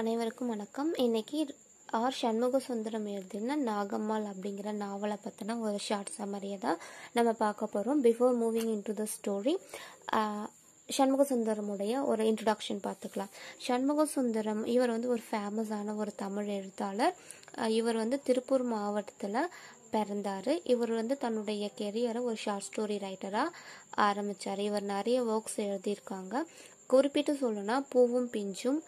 அனைவருக்கும் வணக்கம் இன்றைக்கி ஆர் சண்முக சுந்தரம் எழுதின நாகம்மாள் அப்படிங்கிற நாவலை பற்றின ஒரு ஷார்ட் சமரியை தான் நம்ம பார்க்க போகிறோம் before moving into the story சண்முக சுந்தரமுடைய ஒரு இன்ட்ரடக்ஷன் பார்த்துக்கலாம் சண்முக சுந்தரம் இவர் வந்து ஒரு ஃபேமஸான ஒரு தமிழ் எழுத்தாளர் இவர் வந்து திருப்பூர் மாவட்டத்தில் பிறந்தார் இவர் வந்து தன்னுடைய கெரியரை ஒரு ஷார்ட் ஸ்டோரி ரைட்டராக ஆரம்பித்தார் இவர் நிறைய ஒர்க்ஸ் எழுதியிருக்காங்க குறிப்பிட்டு சொல்லணும்னா பூவும் பிஞ்சும்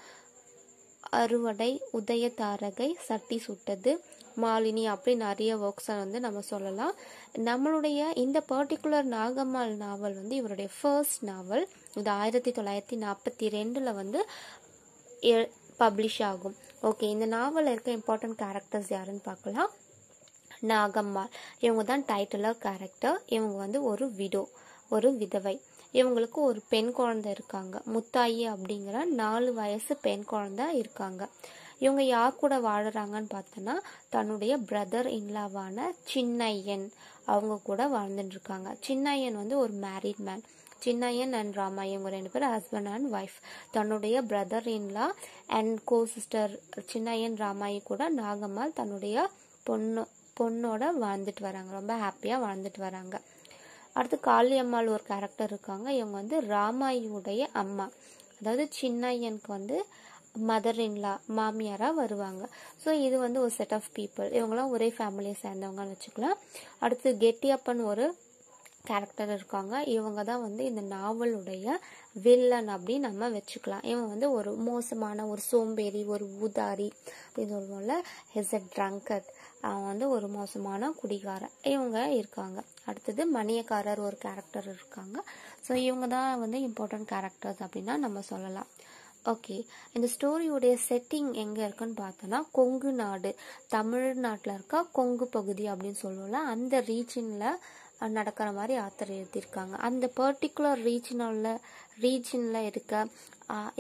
அறுவடை உதய தாரகை சட்டி சுட்டது மாலினி அப்படி நிறைய ஒர்க்ஸை வந்து நம்ம சொல்லலாம் நம்மளுடைய இந்த பர்டிகுலர் நாகம்மாள் நாவல் வந்து இவருடைய ஃபர்ஸ்ட் நாவல் இது ஆயிரத்தி தொள்ளாயிரத்தி நாற்பத்தி ரெண்டில் வந்து பப்ளிஷ் ஆகும் ஓகே இந்த நாவலில் இருக்க இம்பார்ட்டன்ட் கேரக்டர்ஸ் யாருன்னு பார்க்கலாம் நாகம்மாள் இவங்க தான் டைட்டிலர் கேரக்டர் இவங்க வந்து ஒரு விடோ ஒரு விதவை இவங்களுக்கு ஒரு பெண் குழந்தை இருக்காங்க முத்தாயி அப்படிங்கிற நாலு வயசு பெண் குழந்தை இருக்காங்க இவங்க யார் கூட வாழறாங்கன்னு பார்த்தோன்னா தன்னுடைய பிரதர் இன்லாவான சின்னையன் அவங்க கூட வாழ்ந்துட்டு இருக்காங்க சின்னையன் வந்து ஒரு married man Chinnaiyan and Rama இவங்க ரெண்டு பேரும் ஹஸ்பண்ட் அண்ட் ஒய்ஃப் தன்னுடைய brother in law and co sister Chinnaiyan Ramayi கூட நாகம்மாள் தன்னுடைய பொண்ணு பொண்ணோட வாழ்ந்துட்டு வராங்க ரொம்ப ஹாப்பியாக வாழ்ந்துட்டு வராங்க அடுத்து காளியம்மாள் ஒரு கேரக்டர் இருக்காங்க இவங்க வந்து ராமாயுடைய அம்மா அதாவது சின்னையனுக்கு வந்து மதர் இன்லா மாமியாராக வருவாங்க ஸோ இது வந்து ஒரு செட் ஆஃப் பீப்புள் இவங்கெல்லாம் ஒரே ஃபேமிலியை சேர்ந்தவங்கன்னு வச்சுக்கலாம் அடுத்து கெட்டியப்பன் ஒரு கேரக்டர் இருக்காங்க இவங்க தான் வந்து இந்த நாவலுடைய வில்லன் அப்படின்னு நம்ம வச்சுக்கலாம் இவன் வந்து ஒரு மோசமான ஒரு சோம்பேறி ஒரு ஊதாரி அப்படின்னு சொல்லுவோம்ல ஹிஸ் அ ட்ரங்கட் அவன் வந்து ஒரு மோசமான குடிகாரன் இவங்க இருக்காங்க அடுத்தது மணியக்காரர் ஒரு கேரக்டர் இருக்காங்க ஸோ இவங்க தான் வந்து இம்பார்ட்டன்ட் கேரக்டர்ஸ் அப்படின்னா நம்ம சொல்லலாம் ஓகே இந்த ஸ்டோரியுடைய செட்டிங் எங்கே இருக்குன்னு பார்த்தோன்னா கொங்கு நாடு தமிழ்நாட்டில் இருக்க கொங்கு பகுதி அப்படின்னு சொல்லுவோம்ல அந்த ரீஜனில் நடக்கிற மாதிரி ஆத்திரம் எழுதியிருக்காங்க அந்த பர்டிகுலர் ரீஜனலில் ரீஜனில் இருக்க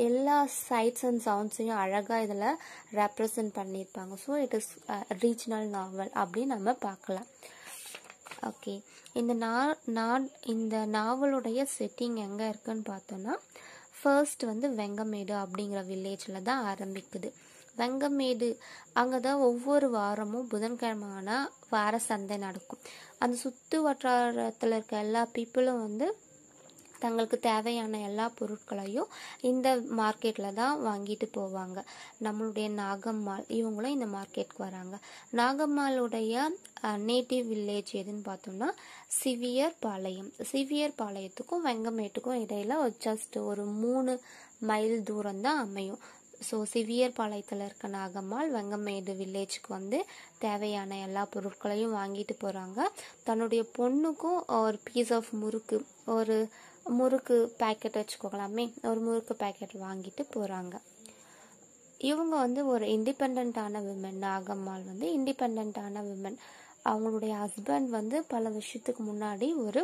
எல்லா சைட்ஸ் அண்ட் சவுண்ட்ஸையும் அழகாக இதில் ரெப்ரசன்ட் பண்ணியிருப்பாங்க so it is regional novel அப்படின்னு நம்ம பார்க்கலாம் ஓகே இந்த நா நான் இந்த நாவலுடைய செட்டிங் எங்கே இருக்குன்னு பார்த்தோன்னா ஃபர்ஸ்ட் வந்து வெங்கமேடு அப்படிங்கிற வில்லேஜில் தான் ஆரம்பிக்குது வெங்கமேடு அங்கே தான் ஒவ்வொரு வாரமும் புதன்கிழமை ஆனால் வார சந்தை நடக்கும் அந்த சுற்று வட்டாரத்தில் இருக்க எல்லா பீப்புளும் வந்து தங்களுக்கு தேவையான எல்லா பொருட்களையும் இந்த மார்க்கெட்டில் தான் வாங்கிட்டு போவாங்க நம்மளுடைய நாகம்மாள் இவங்களும் இந்த மார்க்கெட்க்கு வராங்க நாகம்மாளுடைய நேட்டிவ் வில்லேஜ் எதுன்னு பார்த்தோம்னா சிவியர் பாளையம் சிவியர் பாளையத்துக்கும் வெங்கமேட்டுக்கும் இடையில ஜஸ்ட் ஒரு மூணு மைல் தூரம் தான் அமையும் ஸோ சிவியர் பாளையத்தில் இருக்க நாகம்மாள் வெங்கமேடு வில்லேஜுக்கு வந்து தேவையான எல்லா பொருட்களையும் வாங்கிட்டு போகிறாங்க தன்னுடைய பொண்ணுக்கும் ஒரு பீஸ் ஆஃப் முறுக்கு ஒரு முறுக்கு பேக்கெட் வச்சுக்கோங்களாமே ஒரு முறுக்கு பேக்கெட் வாங்கிட்டு போகிறாங்க இவங்க வந்து ஒரு இண்டிபெண்ட்டான விமன் நாகம்மாள் வந்து இண்டிபெண்ட்டான விமன் அவங்களுடைய ஹஸ்பண்ட் வந்து பல வருஷத்துக்கு முன்னாடி ஒரு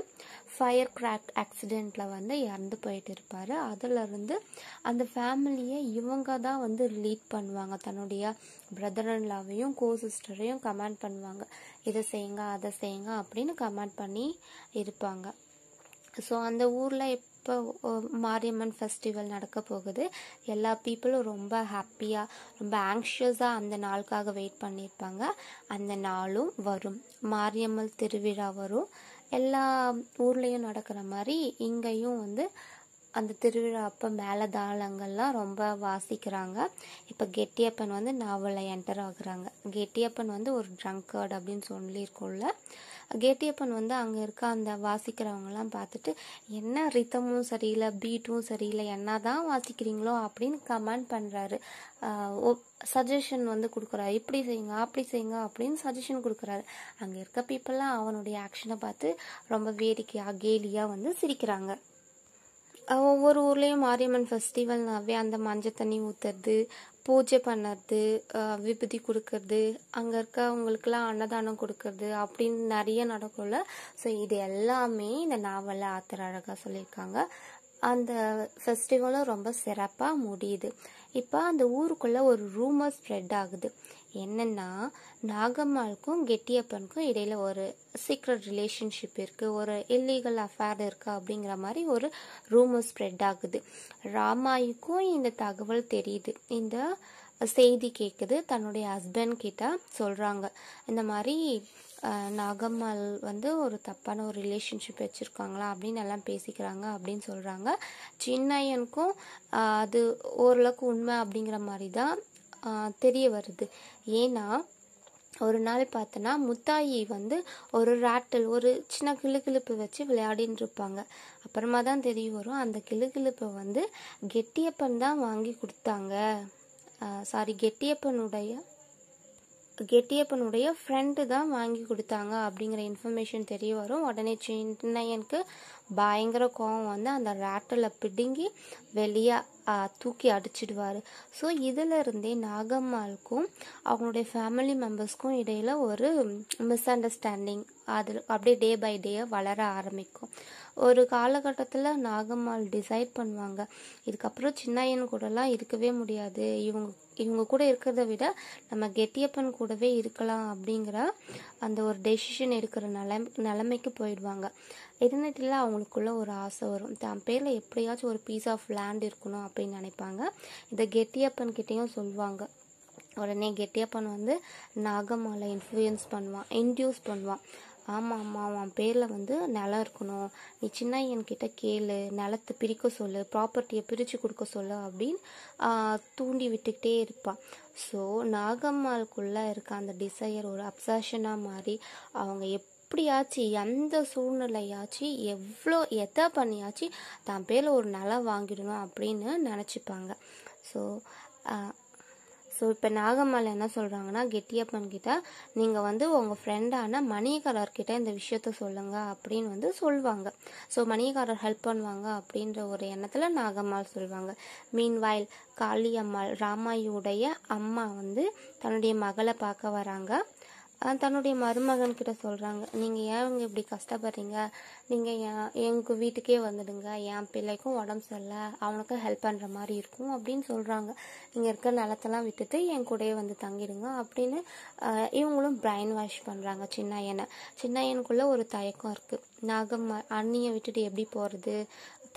ஃபயர் கிராக் ஆக்சிடெண்ட்டில் வந்து இறந்து போயிட்டு இருப்பார் அதிலிருந்து அந்த ஃபேமிலியை இவங்க தான் வந்து லீட் பண்ணுவாங்க தன்னுடைய பிரதர் கோ சிஸ்டரையும் கமெண்ட் பண்ணுவாங்க இதை செய்யுங்க அதை செய்யுங்க அப்படின்னு கமெண்ட் பண்ணி இருப்பாங்க ஸோ அந்த ஊரில் இப்போ மாரியம்மன் ஃபெஸ்டிவல் நடக்க போகுது எல்லா பீப்புளும் ரொம்ப ஹாப்பியாக ரொம்ப ஆங்ஷியஸாக அந்த நாளுக்காக வெயிட் பண்ணியிருப்பாங்க அந்த நாளும் வரும் மாரியம்மன் திருவிழா வரும் எல்லா ஊர்லேயும் நடக்கிற மாதிரி இங்கேயும் வந்து அந்த திருவிழா அப்போ மேலே தாளங்கள்லாம் ரொம்ப வாசிக்கிறாங்க இப்போ கெட்டியப்பன் வந்து நாவலில் என்டர் ஆகுறாங்க கெட்டியப்பன் வந்து ஒரு ட்ரங்கர்ட் அப்படின்னு சொல்லியிருக்கோம்ல கேட்டியப்பன் வந்து அங்கே இருக்க அந்த வாசிக்கிறவங்கலாம் பார்த்துட்டு என்ன ரித்தமும் சரியில்லை பீட்டும் சரியில்லை என்ன தான் வாசிக்கிறீங்களோ அப்படின்னு கமெண்ட் பண்ணுறாரு சஜஷன் வந்து கொடுக்குறாரு இப்படி செய்யுங்க அப்படி செய்யுங்க அப்படின்னு சஜஷன் கொடுக்குறாரு அங்கே இருக்க பீப்புளெலாம் அவனுடைய ஆக்ஷனை பார்த்து ரொம்ப வேடிக்கையாக கேலியாக வந்து சிரிக்கிறாங்க ஒவ்வொரு ஊர்லேயும் மாரியம்மன் ஃபெஸ்டிவல்னாவே அந்த மஞ்சள் தண்ணி ஊற்றுறது பூஜை பண்ணுறது விபூதி கொடுக்கறது அங்கே இருக்கவங்களுக்குலாம் அன்னதானம் கொடுக்கறது அப்படின்னு நிறைய நடக்கும்ல ஸோ இது எல்லாமே இந்த நாவலில் ஆத்திர அழகாக சொல்லியிருக்காங்க அந்த ஃபெஸ்டிவலும் ரொம்ப சிறப்பாக முடியுது இப்போ அந்த ஊருக்குள்ளே ஒரு ரூமர் ஸ்ப்ரெட் ஆகுது என்னென்னா நாகம்மாளுக்கும் கெட்டியப்பனுக்கும் இடையில் ஒரு சீக்ரெட் ரிலேஷன்ஷிப் இருக்குது ஒரு இல்லீகல் அஃபேர் இருக்குது அப்படிங்கிற மாதிரி ஒரு ரூமர் ஸ்ப்ரெட் ஆகுது ராமாய்க்கும் இந்த தகவல் தெரியுது இந்த செய்தி கேட்குது தன்னுடைய ஹஸ்பண்ட் கிட்ட சொல்கிறாங்க இந்த மாதிரி நாகம்மாள் வந்து ஒரு தப்பான ஒரு ரிலேஷன்ஷிப் வச்சுருக்காங்களா அப்படின்னு எல்லாம் பேசிக்கிறாங்க அப்படின்னு சொல்கிறாங்க சின்னையனுக்கும் அது ஓரளவுக்கு உண்மை அப்படிங்கிற மாதிரி தான் தெரிய வருது ஏன்னா ஒரு நாள் பார்த்தோன்னா முத்தாயி வந்து ஒரு ராட்டல் ஒரு சின்ன கிளுகிழுப்பு வச்சு விளையாடின்னு இருப்பாங்க அப்புறமா தான் தெரிய வரும் அந்த கிளுகிழுப்பை வந்து கெட்டியப்பன் தான் வாங்கி கொடுத்தாங்க சாரி கெட்டியப்பனுடைய கெட்டியப்பனுடைய ஃப்ரெண்டு தான் வாங்கி கொடுத்தாங்க அப்படிங்கிற இன்ஃபர்மேஷன் தெரிய வரும் உடனே சின்னையனுக்கு பயங்கர கோபம் வந்து அந்த ரேட்டில் பிடுங்கி வெளியே தூக்கி அடிச்சிடுவார் ஸோ இருந்தே நாகம்மாளுக்கும் அவங்களுடைய ஃபேமிலி மெம்பர்ஸ்க்கும் இடையில் ஒரு மிஸ் அண்டர்ஸ்டாண்டிங் அது அப்படியே டே பை டே வளர ஆரம்பிக்கும் ஒரு காலகட்டத்தில் நாகம்மாள் டிசைட் பண்ணுவாங்க இதுக்கப்புறம் சின்னையன் கூடலாம் இருக்கவே முடியாது இவங்க இவங்க கூட இருக்கிறத விட நம்ம கெட்டியப்பன் கூடவே இருக்கலாம் அப்படிங்கிற அந்த ஒரு டெசிஷன் எடுக்கிற நிலை நிலைமைக்கு போயிடுவாங்க இருந்துட்டில் அவங்களுக்குள்ள ஒரு ஆசை வரும் தன் பேரில் எப்படியாச்சும் ஒரு பீஸ் ஆஃப் லேண்ட் இருக்கணும் அப்படின்னு நினைப்பாங்க இதை கிட்டேயும் சொல்லுவாங்க உடனே கெட்டியப்பன் வந்து நாகமாலை இன்ஃப்ளூயன்ஸ் பண்ணுவான் இன்டியூஸ் பண்ணுவான் ஆமாம் ஆமாம் அவன் பேரில் வந்து நிலம் இருக்கணும் நீ சின்ன என்கிட்ட கேளு நிலத்தை பிரிக்க சொல்லு ப்ராப்பர்ட்டியை பிரித்து கொடுக்க சொல்லு அப்படின்னு தூண்டி விட்டுக்கிட்டே இருப்பான் ஸோ நாகம்மாளுக்குள்ளே இருக்க அந்த டிசையர் ஒரு அப்சாஷனாக மாறி அவங்க எப் எப்படியாச்சு எந்த சூழ்நிலையாச்சு எவ்வளோ எதை பண்ணியாச்சு தான் பேரில் ஒரு நிலம் வாங்கிடணும் அப்படின்னு நினச்சிப்பாங்க ஸோ ஸோ இப்போ நாகம்மாள் என்ன சொல்கிறாங்கன்னா கெட்டியப்பன் கிட்ட நீங்கள் வந்து உங்கள் ஃப்ரெண்டான மணிகாரர்கிட்ட இந்த விஷயத்த சொல்லுங்கள் அப்படின்னு வந்து சொல்லுவாங்க ஸோ மணிகாரர் ஹெல்ப் பண்ணுவாங்க அப்படின்ற ஒரு எண்ணத்தில் நாகம்மாள் சொல்லுவாங்க மீன்வாயில் காளியம்மாள் ராமாயுடைய அம்மா வந்து தன்னுடைய மகளை பார்க்க வராங்க தன்னுடைய மருமகன் கிட்ட சொல்கிறாங்க நீங்கள் ஏன் இவங்க இப்படி கஷ்டப்படுறீங்க நீங்கள் என் எங்கள் வீட்டுக்கே வந்துடுங்க என் பிள்ளைக்கும் உடம்பு சரியில்லை அவனுக்கும் ஹெல்ப் பண்ணுற மாதிரி இருக்கும் அப்படின்னு சொல்கிறாங்க இங்கே இருக்க நிலத்தெல்லாம் விட்டுட்டு என் கூடயே வந்து தங்கிடுங்க அப்படின்னு இவங்களும் பிரைன் வாஷ் பண்ணுறாங்க சின்ன சின்னையனுக்குள்ளே சின்ன ஒரு தயக்கம் இருக்குது நாகம் அண்ணியை விட்டுட்டு எப்படி போகிறது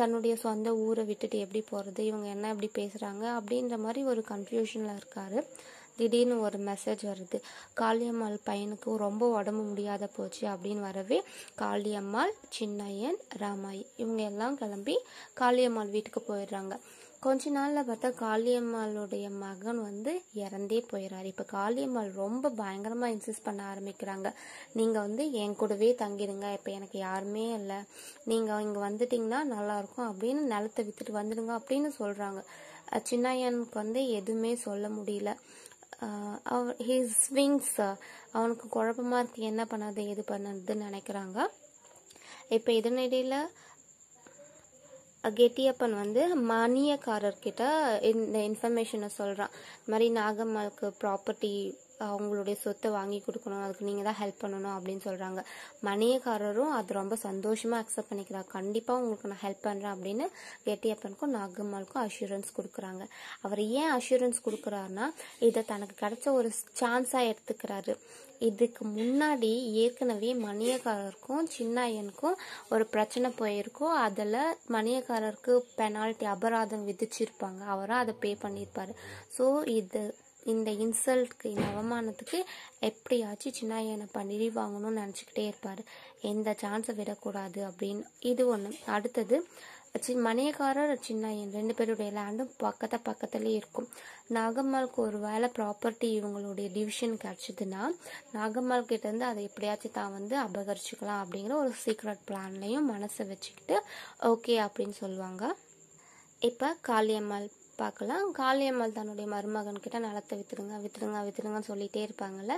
தன்னுடைய சொந்த ஊரை விட்டுட்டு எப்படி போகிறது இவங்க என்ன இப்படி பேசுகிறாங்க அப்படின்ற மாதிரி ஒரு கன்ஃபியூஷனில் இருக்கார் திடீர்னு ஒரு மெசேஜ் வருது காளியம்மாள் பையனுக்கு ரொம்ப உடம்பு முடியாத போச்சு அப்படின்னு வரவே காளியம்மாள் சின்னையன் ராமாயி இவங்க எல்லாம் கிளம்பி காளியம்மாள் வீட்டுக்கு போயிடுறாங்க கொஞ்ச நாளில் பார்த்தா காளியம்மாளுடைய மகன் வந்து இறந்தே போயிடுறாரு இப்போ காளியம்மாள் ரொம்ப பயங்கரமாக இன்சிஸ்ட் பண்ண ஆரம்பிக்கிறாங்க நீங்கள் வந்து என் கூடவே தங்கிடுங்க இப்போ எனக்கு யாருமே இல்லை நீங்கள் இங்கே வந்துட்டிங்கன்னா இருக்கும் அப்படின்னு நிலத்தை விற்றுட்டு வந்துடுங்க அப்படின்னு சொல்கிறாங்க சின்னையனுக்கு வந்து எதுவுமே சொல்ல முடியல அவ ஹிஸ் ஸ்விங்ஸ் அவனுக்கு குழப்பமாக இருக்குது என்ன பண்ணாது எது பண்ணதுன்னு நினைக்கிறாங்க இப்போ இதனிடையில் கெட்டியப்பன் வந்து மணியக்காரர்கிட்ட இந்த இன்ஃபர்மேஷனை சொல்கிறான் இந்த மாதிரி நாகம்மாளுக்கு ப்ராப்பர்ட்டி அவங்களுடைய சொத்தை வாங்கி கொடுக்கணும் அதுக்கு நீங்கள் தான் ஹெல்ப் பண்ணணும் அப்படின்னு சொல்கிறாங்க மணியக்காரரும் அது ரொம்ப சந்தோஷமாக அக்செப்ட் பண்ணிக்கிறாங்க கண்டிப்பாக உங்களுக்கு நான் ஹெல்ப் பண்ணுறேன் அப்படின்னு கெட்டியப்பனுக்கும் நாகம்மாளுக்கும் அஷூரன்ஸ் கொடுக்குறாங்க அவர் ஏன் அஷூரன்ஸ் கொடுக்குறாருன்னா இதை தனக்கு கிடைச்ச ஒரு சான்ஸாக எடுத்துக்கிறாரு இதுக்கு முன்னாடி ஏற்கனவே மணியக்காரருக்கும் சின்னாயனுக்கும் ஒரு பிரச்சனை போயிருக்கும் அதில் மணியக்காரருக்கு பெனால்ட்டி அபராதம் விதிச்சிருப்பாங்க அவராக அதை பே பண்ணியிருப்பார் ஸோ இது இந்த இன்சல்ட்க்கு இந்த அவமானத்துக்கு எப்படியாச்சும் சின்னாயனை பண்ணிடி வாங்கணும்னு நினச்சிக்கிட்டே இருப்பார் எந்த சான்ஸை விடக்கூடாது அப்படின்னு இது ஒன்று அடுத்தது மணியக்காரர் சின்னாயன் ரெண்டு பேருடைய லேண்டும் பக்கத்து பக்கத்துலேயே இருக்கும் நாகம்மாளுக்கு ஒரு வேலை ப்ராப்பர்ட்டி இவங்களுடைய டிவிஷன் கிடச்சிதுன்னா நாகம்மாள் கிட்டேருந்து அதை எப்படியாச்சும் தான் வந்து அபகரிச்சுக்கலாம் அப்படிங்கிற ஒரு சீக்ரெட் பிளான்லையும் மனசை வச்சுக்கிட்டு ஓகே அப்படின்னு சொல்லுவாங்க இப்போ காளியம்மாள் பார்க்கலாம் காளியம்மாள் தன்னுடைய மருமகன் கிட்ட நலத்தை வித்துருங்க வித்துருங்க வித்துருங்கன்னு சொல்லிட்டே இருப்பாங்கல்ல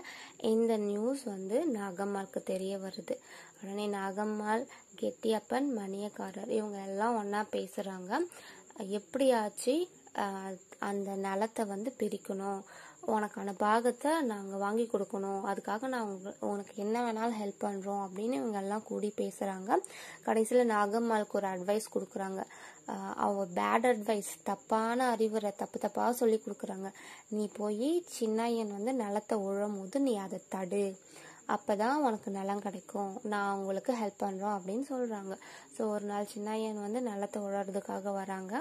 இந்த நியூஸ் வந்து நாகம்மாளுக்கு தெரிய வருது உடனே நாகம்மாள் கெட்டியப்பன் மணியக்காரர் இவங்க எல்லாம் ஒன்றா பேசுகிறாங்க எப்படியாச்சு அந்த நலத்தை வந்து பிரிக்கணும் உனக்கான பாகத்தை நாங்கள் வாங்கி கொடுக்கணும் அதுக்காக நான் உனக்கு என்ன வேணாலும் ஹெல்ப் பண்ணுறோம் அப்படின்னு இவங்க எல்லாம் கூடி பேசுகிறாங்க கடைசியில் நாகம்மாளுக்கு ஒரு அட்வைஸ் கொடுக்குறாங்க அவ பேட் அட்வைஸ் தப்பான அறிவுரை தப்பு தப்பாக சொல்லி கொடுக்குறாங்க நீ போய் சின்னையன் வந்து நிலத்தை உழும் போது நீ அதை தடு அப்போ தான் உனக்கு நலம் கிடைக்கும் நான் உங்களுக்கு ஹெல்ப் பண்ணுறோம் அப்படின்னு சொல்கிறாங்க ஸோ ஒரு நாள் சின்னாயன் வந்து நலத்தை உழறதுக்காக வராங்க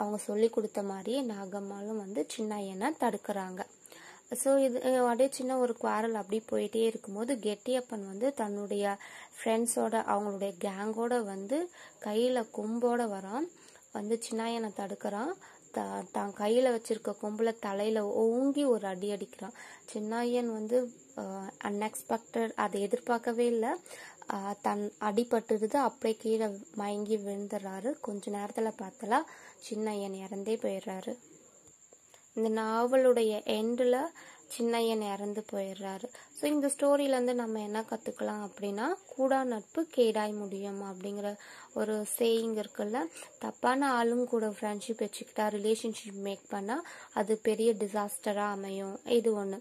அவங்க சொல்லி கொடுத்த மாதிரியே நாகம்மாலும் வந்து சின்னையனை தடுக்கிறாங்க ஸோ இது அப்படியே சின்ன ஒரு குவாரல் அப்படி போயிட்டே இருக்கும்போது கெட்டியப்பன் வந்து தன்னுடைய ஃப்ரெண்ட்ஸோட அவங்களுடைய கேங்கோட வந்து கையில் கும்போட வரான் வந்து சின்னாயனை தடுக்கிறான் த தான் கையில் வச்சிருக்க கொம்புல தலையில் ஓங்கி ஒரு அடி அடிக்கிறான் சின்னாயன் வந்து அன்எக்ஸ்பெக்டட் அதை எதிர்பார்க்கவே இல்லை தன் அடிபட்டுருது அப்படியே கீழே மயங்கி விழுந்துடுறாரு கொஞ்ச நேரத்தில் பார்த்தலாம் சின்னையன் இறந்தே போயிடுறாரு இந்த நாவலுடைய எண்டில் சின்னையன் இறந்து போயிடுறாரு ஸோ இந்த ஸ்டோரியிலேருந்து நம்ம என்ன கற்றுக்கலாம் அப்படின்னா கூடா நட்பு கேடாய் முடியும் அப்படிங்கிற ஒரு சேயிங் இருக்குல்ல தப்பான ஆளும் கூட ஃப்ரெண்ட்ஷிப் வச்சுக்கிட்டா ரிலேஷன்ஷிப் மேக் பண்ணால் அது பெரிய டிசாஸ்டராக அமையும் இது ஒன்று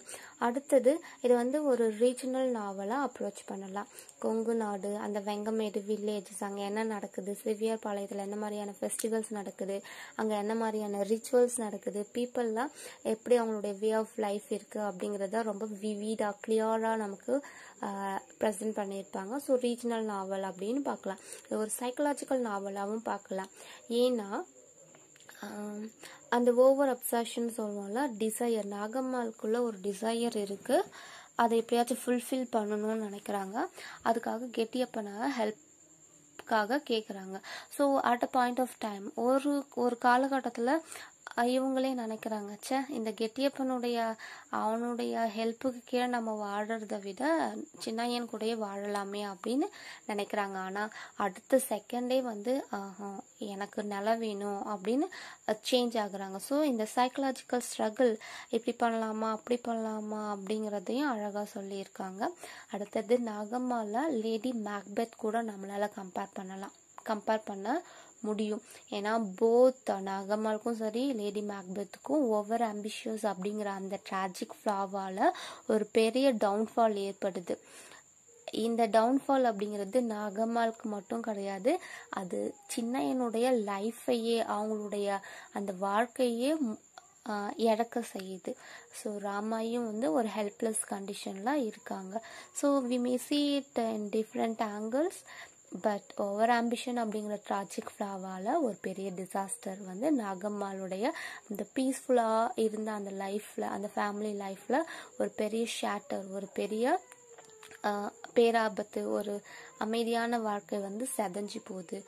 அடுத்தது இது வந்து ஒரு ரீஜனல் நாவலாக அப்ரோச் பண்ணலாம் கொங்கு நாடு அந்த வெங்கமேடு வில்லேஜஸ் அங்கே என்ன நடக்குது சிவியர் பாளையத்தில் என்ன மாதிரியான ஃபெஸ்டிவல்ஸ் நடக்குது அங்கே என்ன மாதிரியான ரிச்சுவல்ஸ் நடக்குது பீப்புளெலாம் எப்படி அவங்களுடைய வே ஆஃப் லைஃப் இருக்குது இருக்குது அப்படிங்கிறத ரொம்ப விவீடாக கிளியராக நமக்கு ப்ரெசென்ட் பண்ணியிருப்பாங்க ஸோ ரீஜனல் நாவல் அப்படின்னு பார்க்கலாம் இது ஒரு சைக்கலாஜிக்கல் நாவலாகவும் பார்க்கலாம் ஏன்னா அந்த ஓவர் அப்சாஷன் சொல்லுவோம்ல டிசையர் நாகம்மாளுக்குள்ள ஒரு டிசையர் இருக்குது அதை எப்படியாச்சும் ஃபுல்ஃபில் பண்ணணும்னு நினைக்கிறாங்க அதுக்காக கெட்டியப்பனாக ஹெல்ப் கேட்குறாங்க so at a point of time ஒரு ஒரு காலகட்டத்தில் இவங்களே நினைக்கிறாங்க சே இந்த கெட்டியப்பனுடைய அவனுடைய ஹெல்ப்புக்கு கீழே நம்ம வாழறத விட சின்னையன் கூடயே வாழலாமே அப்படின்னு நினைக்கிறாங்க ஆனால் அடுத்த செகண்டே வந்து எனக்கு நில வேணும் அப்படின்னு சேஞ்ச் ஆகுறாங்க ஸோ இந்த சைக்கலாஜிக்கல் ஸ்ட்ரகிள் இப்படி பண்ணலாமா அப்படி பண்ணலாமா அப்படிங்கிறதையும் அழகாக சொல்லியிருக்காங்க அடுத்தது நாகம்மாவில் லேடி மேக்பெத் கூட நம்மளால் கம்பேர் பண்ணலாம் கம்பேர் பண்ண முடியும் ஏன்னா போத் நகமாலுக்கும் சரி லேடி மேக்பெத்துக்கும் ஓவர் அம்பிஷியஸ் அப்படிங்கிற அந்த ட்ராஜிக் ஃப்ளாவால் ஒரு பெரிய டவுன்ஃபால் ஏற்படுது இந்த டவுன்ஃபால் அப்படிங்கிறது நாகம்மாளுக்கு மட்டும் கிடையாது அது சின்னையனுடைய லைஃப்பையே அவங்களுடைய அந்த வாழ்க்கையே இழக்க செய்யுது ஸோ ராமாயும் வந்து ஒரு ஹெல்ப்லெஸ் கண்டிஷன்லாம் இருக்காங்க so we may see it in different angles but over ambition அப்படிங்கிற ட்ராஜிக் ஃப்ளாவால் ஒரு பெரிய டிசாஸ்டர் வந்து நாகம்மாளுடைய அந்த பீஸ்ஃபுல்லாக இருந்த அந்த லைஃப்பில் அந்த ஃபேமிலி லைஃப்பில் ஒரு பெரிய ஷேட்டர் ஒரு பெரிய பேராபத்து ஒரு அமைதியான வாழ்க்கை வந்து செதஞ்சு போகுது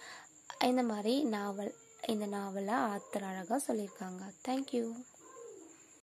இந்த மாதிரி நாவல் இந்த நாவலை ஆத்தர் அழகாக சொல்லியிருக்காங்க தேங்க்யூ